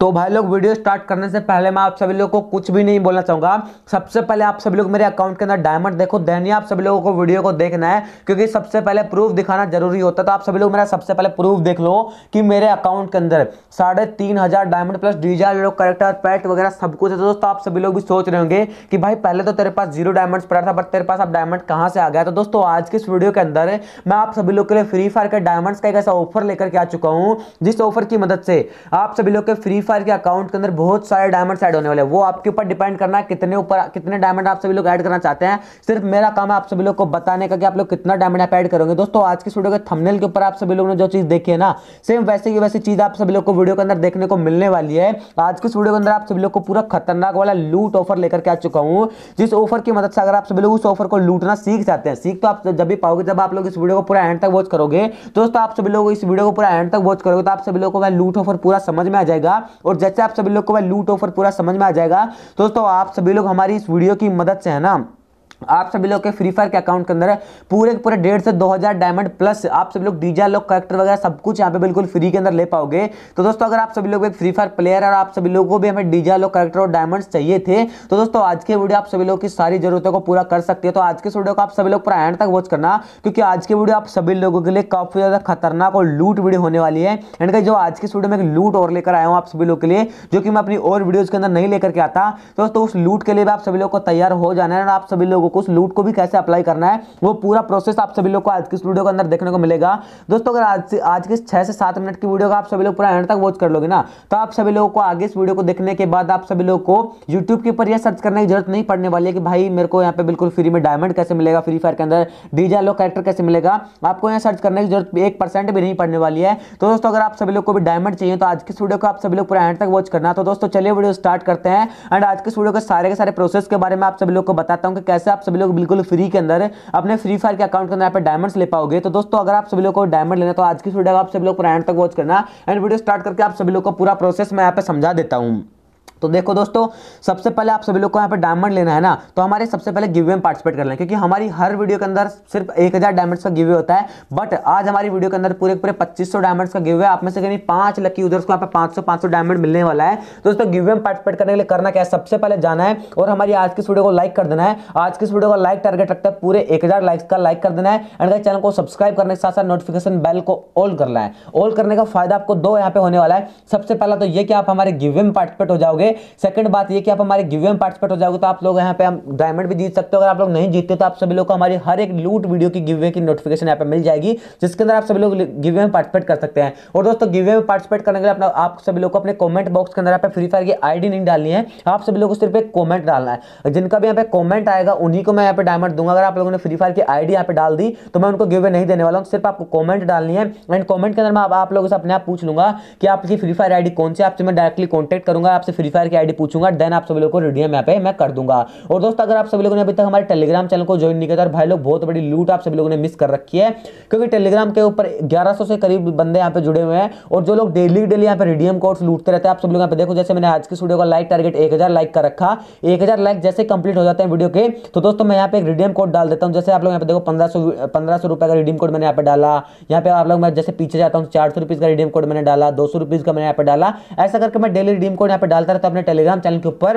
तो भाई लोग वीडियो स्टार्ट करने से पहले मैं आप सभी लोगों को कुछ भी नहीं बोलना चाहूंगा सबसे पहले आप सभी लोग मेरे अकाउंट के अंदर डायमंड देखो देन ही आप सभी लोगों को वीडियो को देखना है क्योंकि सबसे पहले प्रूफ दिखाना जरूरी होता है तो आप सभी लोग मेरा सबसे पहले प्रूफ देख लो कि मेरे अकाउंट के अंदर साढ़े तीन हज़ार डायमंड प्लस डीजल लोग करेक्टर पैट वगैरह सब कुछ है तो दोस्तों आप सभी लोग भी सोच रहे होंगे कि भाई पहले तो तेरे पास जीरो डायमंड पड़ा था बट तेरे पास अब डायमंड कहाँ से आ गया तो दोस्तों आज के इस वीडियो के अंदर मैं आप सभी लोग के लिए फ्री फायर के डायमंड का एक ऐसा ऑफर लेकर के आ चुका हूँ जिस ऑफर की मदद से आप सभी लोग के फ्री फायर के अकाउंट के अंदर बहुत सारे डायमंड्स ऐड होने वाले हैं वो आपके ऊपर डिपेंड करना है कितने ऊपर कितने डायमंड आप सभी लोग ऐड करना चाहते हैं सिर्फ मेरा काम है आप सभी लोग को बताने का कि आप लोग कितना डायमंड आप ऐड करोगे दोस्तों आज की वीडियो के थमनेल के ऊपर आप सभी लोगों ने जो चीज़ देखी है ना सेम वैसे की वैसी चीज़ आप सभी लोग को वीडियो के अंदर देखने को मिलने वाली है आज की वीडियो के अंदर आप सभी लोग को पूरा खतरनाक वाला लूट ऑफर लेकर आ चुका हूँ जिस ऑफर की मदद से अगर आप सभी लोग उस ऑफर को लूटना सीख जाते हैं सीख तो आप जब भी पाओगे जब आप लोग इस वीडियो को पूरा एंड तक वॉच करोगे दोस्तों आप सभी लोग इस वीडियो को पूरा एंड तक वॉच करोगे तो आप सभी लोग को लूट ऑफर पूरा समझ में आ जाएगा और जैसे आप सभी लोग को वह लूट ऑफर पूरा समझ में आ जाएगा दोस्तों आप सभी लोग हमारी इस वीडियो की मदद से है ना आप सभी लोग के फ्री फायर के अकाउंट के अंदर है पूरे पूरे डेढ़ से दो हज़ार डायमंड प्लस आप सभी लोग डीजा लोग करेक्टर वगैरह सब कुछ यहाँ पे बिल्कुल फ्री के अंदर ले पाओगे तो दोस्तों अगर आप सभी लोग एक फ्री फायर प्लेयर और आप सभी लोगों को भी हमें डीजा लोग करेक्टर और डायमंड चाहिए थे तो दोस्तों आज के वीडियो आप सभी लोग की सारी जरूरतों को पूरा कर सकते हैं तो आज के वीडियो को आप सभी लोग पूरा एंड तक वॉच करना क्योंकि आज की वीडियो आप सभी लोगों के लिए काफ़ी ज़्यादा खतरनाक और लूट वीडियो होने वाली है एंड जो आज की वीडियो में एक लूट और लेकर आया हूँ आप सभी लोग के लिए जो कि मैं अपनी और वीडियोज़ के अंदर नहीं लेकर के आता दोस्तों उस लूट के लिए भी आप सभी लोग को तैयार हो जाना है और आप सभी लोगों को उस लूट को भी कैसे अप्लाई करना है वो पूरा प्रोसेस आप सभी लोग को आज की इस वीडियो के अंदर देखने को मिलेगा दोस्तों अगर आज आज के छह से सात मिनट की वीडियो का आप सभी लोग पूरा एंड तक वॉच कर लोगे ना तो आप सभी लोगों को आगे इस वीडियो को देखने के बाद आप सभी लोग को यूट्यूब के ऊपर यह सर्च करने की जरूरत नहीं पड़ने वाली है कि भाई मेरे को यहाँ पे बिल्कुल फ्री में डायमंड कैसे मिलेगा फ्री फायर के अंदर डीजा लो कैरेक्टर कैसे मिलेगा आपको यहाँ सर्च करने की जरूरत एक परसेंट भी नहीं पड़ने वाली है तो दोस्तों अगर आप सभी लोग को भी डायमंड चाहिए तो आज की वीडियो को आप सभी लोग पूरा एंड तक वॉच करना तो दोस्तों चलिए वीडियो स्टार्ट करते हैं एंड आज के वीडियो के सारे के सारे प्रोसेस के बारे में आप सभी लोग को बताता हूँ कि कैसे आप आप सभी लोग बिल्कुल फ्री के अंदर अपने फ्री फायर के अकाउंट के अंदर यहाँ डायमंड्स ले पाओगे तो दोस्तों अगर आप सभी लोग को डायमंड लेना तो आज की वीडियो आप सभी लोग को एंड तक वॉच करना एंड वीडियो स्टार्ट करके आप सभी लोग को पूरा प्रोसेस मैं यहाँ पर समझा देता हूँ तो देखो दोस्तों सबसे पहले आप सभी लोग को यहाँ पर डायमंड लेना है ना तो हमारे सबसे पहले गिवे में पार्टिसिपेट कर लें क्योंकि हमारी हर वीडियो के अंदर सिर्फ एक हज़ार डायमंड्स का गिवे होता है बट आज हमारी वीडियो के अंदर पूरे पूरे पच्चीस सौ डायमंड्स का गिवे आप में से कहीं पांच लकी यूजर्स को यहाँ पे पाँच सौ पांच सौ डायमंड मिलने वाला है तो दोस्तों गिवे में पार्टिसिपेट करने के लिए करना क्या है सबसे पहले जाना है और हमारी आज की वीडियो को लाइक कर देना है आज की वीडियो का लाइक टारगेट रखता है पूरे एक हज़ार लाइक्स का लाइक कर देना है एंड चैनल को सब्सक्राइब करने के साथ साथ नोटिफिकेशन बेल को ऑल करना है ऑल करने का फायदा आपको दो यहाँ पे होने वाला है सबसे पहला तो ये कि आप हमारे गिवे में पार्टिसिपेट हो जाओगे सेकंड बात ये कि आप हमारे गिवे में पार्टिसिपेट हो जाओगे तो आप लोग यहाँ पे हम डायमंड भी जीत सकते हो अगर आप लोग नहीं जीतते तो आप सभी लोग को हमारी हर एक लूट वीडियो की गिवे की नोटिफिकेशन यहाँ पे मिल जाएगी जिसके अंदर आप सभी लोग गिवे में पार्टिसिपेट कर सकते हैं और दोस्तों गिवे में पार्टिसिपेट करने के लिए अपना आप सभी लोग को अपने कॉमेंट बॉक्स के अंदर आप फ्री फायर की आईडी नहीं डालनी है आप सभी लोग को सिर्फ एक कॉमेंट डालना है जिनका भी यहाँ पे कॉमेंट आएगा उन्हीं को मैं यहाँ पे डायमंड दूंगा अगर आप लोगों ने फ्री फायर की आईडी यहाँ पे डाल दी तो मैं उनको गिवे नहीं देने वाला हूँ सिर्फ आपको कॉमेंट डालनी है एंड कॉमेंट के अंदर मैं आप लोगों से अपने आप पूछ लूंगा कि आपकी फ्री फायर आई कौन सी आपसे मैं डायरेक्टली कॉन्टेक्ट करूंगा आपसे फ्री नमस्कार की आईडी पूछूंगा देन आप सभी लोग को रिडीम यहाँ पे मैं कर दूंगा और दोस्तों अगर आप सभी लोगों ने अभी तक हमारे टेलीग्राम चैनल को ज्वाइन नहीं किया तो भाई लोग बहुत बड़ी लूट आप सभी लोगों ने मिस कर रखी है क्योंकि टेलीग्राम के ऊपर ग्यारह से करीब बंदे यहाँ पे जुड़े हुए हैं और जो लोग डेली डेली यहाँ पे रिडीम कोर्स लूटते रहते हैं आप सभी लोग यहाँ पे देखो जैसे मैंने आज की वीडियो का लाइक टारगेट एक लाइक कर रखा एक लाइक जैसे कंप्लीट हो जाते हैं वीडियो के तो दोस्तों मैं यहाँ पे एक रिडीम कोड डाल देता हूँ जैसे आप लोग यहाँ पे देखो पंद्रह सौ का रिडीम कोड मैंने यहाँ पे डाला यहाँ पे आप लोग मैं जैसे पीछे जाता हूँ चार सौ का रिडीम कोड मैंने डाला दो सौ का मैंने यहाँ पे डाला ऐसा करके मैं डेली रिडीम कोड यहाँ पे डालता रहता अपने टेलीग्राम चैनल के ऊपर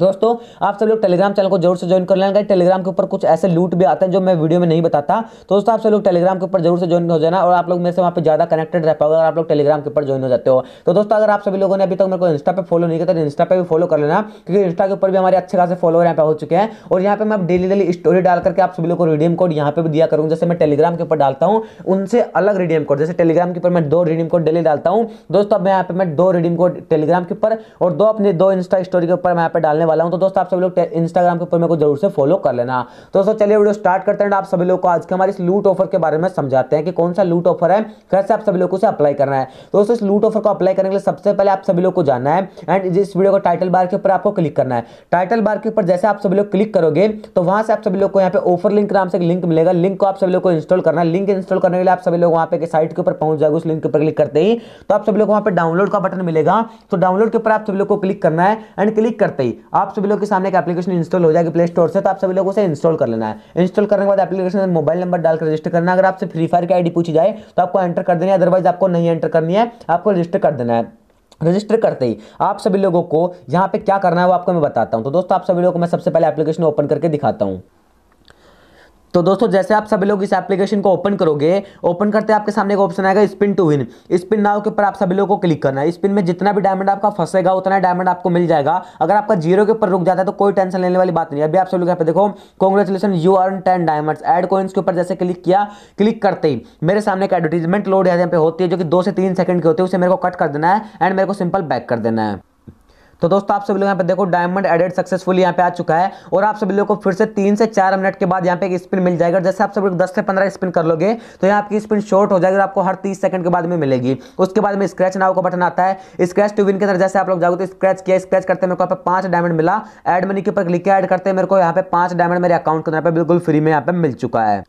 दोस्तों आप सब लोग टेलीग्राम चैनल को जरूर से ज्वाइन कर लेना टेलीग्राम के ऊपर कुछ ऐसे लूट भी आते हैं जो मैं वीडियो में नहीं बताता तो दोस्तों आप सब लोग टेलीग्राम के ऊपर जरूर से ज्वाइन हो जाना और आप लोग मेरे से वहाँ पे ज्यादा कनेक्टेड रह पाओगे अगर आप लोग टेलीग्राम के ऊपर ज्वाइन हो जाते हो तो दोस्तों अगर आप सभी लोगों ने अभी तक मेरे को इंस्टा पर फॉलो नहीं किया तो इंस्टा पर भी फॉलो कर लेना क्योंकि इंस्टा के ऊपर भी हमारे अच्छे खासे फॉलोअर यहाँ पे हो चुके हैं और यहाँ पे मैं डेली डेली स्टोरी डाल करके आप सभी लोग को रिडीम कोड यहाँ पे भी दिया करूँ जैसे मैं टेलीग्राम के ऊपर डालता हूँ उनसे अलग रिडीम कोड जैसे टेलीग्राम के ऊपर मैं दो रिडीम कोड डेली डालता हूँ दोस्तों अब यहाँ पे मैं दो रिडीम कोड टेलीग्राम के ऊपर और दो अपने दो इंस्टा स्टोरी के ऊपर मैं यहाँ पर डालने डालने वाला हूँ तो दोस्तों आप सभी लोग इंस्टाग्राम के ऊपर मेरे को जरूर से फॉलो कर लेना दोस्तों चलिए वीडियो स्टार्ट करते हैं आप सभी लोग को आज के हमारे इस लूट ऑफर के बारे में समझाते हैं कि कौन सा लूट ऑफर है कैसे आप सभी लोग को उसे अप्लाई करना है दोस्तों इस लूट ऑफर को अप्लाई करने के लिए सबसे पहले आप सभी लोग को जाना है एंड इस वीडियो को टाइटल बार के ऊपर आपको क्लिक करना है टाइटल बार के ऊपर जैसे आप सभी लोग क्लिक करोगे तो वहां से आप सभी लोग को यहाँ पे ऑफर लिंक नाम से लिंक मिलेगा लिंक को आप सभी लोग को इंस्टॉल करना है लिंक इंस्टॉल करने के लिए आप सभी लोग वहाँ पे साइट के ऊपर पहुंच जाएगा उस लिंक के ऊपर क्लिक करते ही तो आप सभी लोग वहाँ पे डाउनलोड का बटन मिलेगा तो डाउनलोड के ऊपर आप सभी लोग को क्लिक करना है एंड क्लिक करते ही आप सभी लोग के सामने एक एप्लीकेशन इंस्टॉल हो जाएगी प्ले स्टोर से तो आप सभी लोग उसे इंस्टॉल कर लेना है इंस्टॉल करने के बाद एप्लीकेशन में मोबाइल नंबर डालकर रजिस्टर करना अगर आपसे फ्री फायर की आईडी पूछी जाए तो आपको एंटर कर देना है अदरवाइज आपको नहीं एंटर करनी है आपको रजिस्टर कर देना है रजिस्टर करते ही आप सभी लोगों को यहाँ पे क्या करना है वो आपको मैं बताता हूँ तो दोस्तों आप सभी लोगों को मैं सबसे पहले एप्लीकेशन ओपन करके दिखाता हूँ तो दोस्तों जैसे आप सभी लोग इस एप्लीकेशन को ओपन करोगे ओपन करते आपके सामने एक ऑप्शन आएगा spin to win spin now के ऊपर आप सभी लोगों को क्लिक करना है स्पिन में जितना भी डायमंड आपका फंसेगा उतना डायमंड आपको मिल जाएगा अगर आपका जीरो के ऊपर रुक जाता है तो कोई टेंशन लेने वाली बात नहीं अभी आप सभी लोग यहाँ पे देखो congratulations you earn ten diamond add coins के ऊपर जैसे क्लिक किया क्लिक करते ही मेरे सामने एक एडवर्टीजमेंट लोड यहाँ पे होती है जो कि दो से तीन सेकंड की होती है उसे मेरे को कट कर देना है एंड मेरे को सिंपल बैक कर देना है तो दोस्तों आप सभी लोग यहाँ पे देखो डायमंड एडेड सक्सेसफुल यहाँ पे आ चुका है और आप सभी लोग को फिर से तीन से चार मिनट के बाद यहाँ पे एक स्पिन मिल जाएगा जैसे आप सभी लोग दस से पंद्रह स्पिन कर लोगे तो यहाँ आपकी स्पिन शॉर्ट हो जाएगी और आपको हर तीस सेकंड के बाद में मिलेगी उसके बाद में स्क्रैच नाव का बटन आता है स्क्रैच टू विन के अंदर जैसे आप लोग जाओगे तो स्क्रैच किया स्क्रैच करते मेरे को यहाँ पे पांच डायमंड मिला एड मनी के ऊपर क्लिक किया एड करते मेरे को यहाँ पे पांच डायमंड मेरे अकाउंट के अंदर बिल्कुल फ्री में यहाँ पे मिल चुका है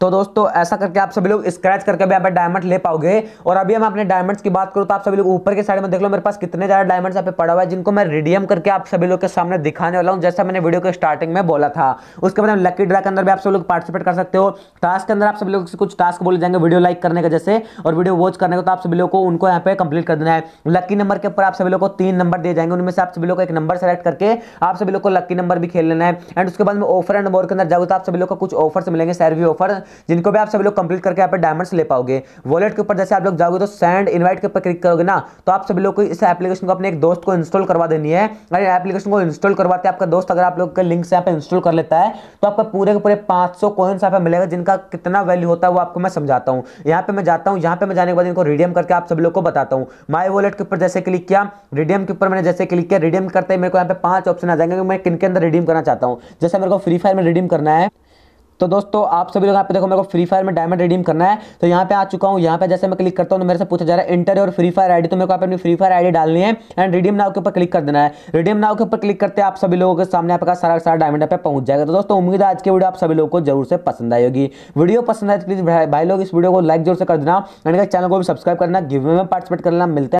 तो दोस्तों ऐसा करके आप सभी लोग स्क्रैच करके भी यहाँ डायमंड ले पाओगे और अभी हम अपने डायमंड्स की बात करूँ तो आप सभी लोग ऊपर के साइड में देख लो मेरे पास कितने ज़्यादा डायमंड्स यहाँ पे पड़ा हुआ है जिनको मैं रिडीम करके आप सभी लोग के सामने दिखाने वाला हूँ जैसा मैंने वीडियो के स्टार्टिंग में बोला था उसके बाद लकी ड्रा के अंदर भी आप सभी लोग पार्टिसिपेट कर सकते हो टास्क के अंदर आप सभी लोग से कुछ टास्क बोले जाएंगे वीडियो लाइक करने का जैसे और वीडियो वॉच करने का तो आप सभी लोग को उनको यहाँ पे कंप्लीट कर देना है लकी नंबर के ऊपर आप सभी लोग को तीन नंबर दिए जाएंगे उनमें से आप सभी लोग को एक नंबर सेलेक्ट करके आप सभी लोग को लकी नंबर भी खेल लेना है एंड उसके बाद में ऑफर एंड मोर के अंदर जाओगे तो आप सभी लोग को कुछ ऑफर्स मिलेंगे सैरवी ऑफर जिनको भी आप सभी लोग कंप्लीट करके यहाँ पर डायमंड्स ले पाओगे वॉलेट के ऊपर जैसे आप लोग जाओगे तो सेंड इन्वाइट के ऊपर क्लिक करोगे ना तो आप सभी लोग को इस एप्लीकेशन को अपने एक दोस्त को इंस्टॉल करवा देनी है अगर एप्लीकेशन को इंस्टॉल करवाते हैं आपका दोस्त अगर आप लोग का लिंक से यहाँ पर इंस्टॉल कर लेता है तो आपका पूरे के पूरे पाँच सौ कोइंस यहाँ पर मिलेगा जिनका कितना वैल्यू होता है वो आपको मैं समझाता हूँ यहाँ पे मैं जाता हूँ यहाँ पे मैं जाने के बाद इनको रिडीम करके आप सभी लोग को बताता हूँ माई वॉलेट के ऊपर जैसे क्लिक किया रिडीम के ऊपर मैंने जैसे क्लिक किया रिडीम करते ही मेरे को यहाँ पे पांच ऑप्शन आ जाएंगे कि मैं किन के अंदर रिडीम करना चाहता हूँ जैसे मेरे को फ्री फायर में रिडीम करना है तो दोस्तों आप सभी लोग यहाँ पे देखो मेरे को फ्री फायर में डायमंड रिडीम करना है तो यहाँ पे आ चुका हूँ यहाँ पे जैसे मैं क्लिक करता हूँ तो मेरे से पूछा जा रहा है इंटर और फ्री फायर आईडी तो मेरे को अपनी फ्री फायर आईडी डालनी है एंड रिडीम नाव के ऊपर क्लिक कर देना है रिडीम नाव के ऊपर क्लिक करते आप सभी लोगों के सामने आपका सारा सारा डायमंड पे पहुंच जाएगा तो दोस्तों उम्मीद है आज की वीडियो आप सभी लोगों को जरूर से पसंद आई होगी वीडियो पसंद आए तो प्लीज भाई लोग इस वीडियो को लाइक जरूर से कर देना एंड चैनल को भी सब्सक्राइब करना गिव में पार्टिसिपेट करना मिलता है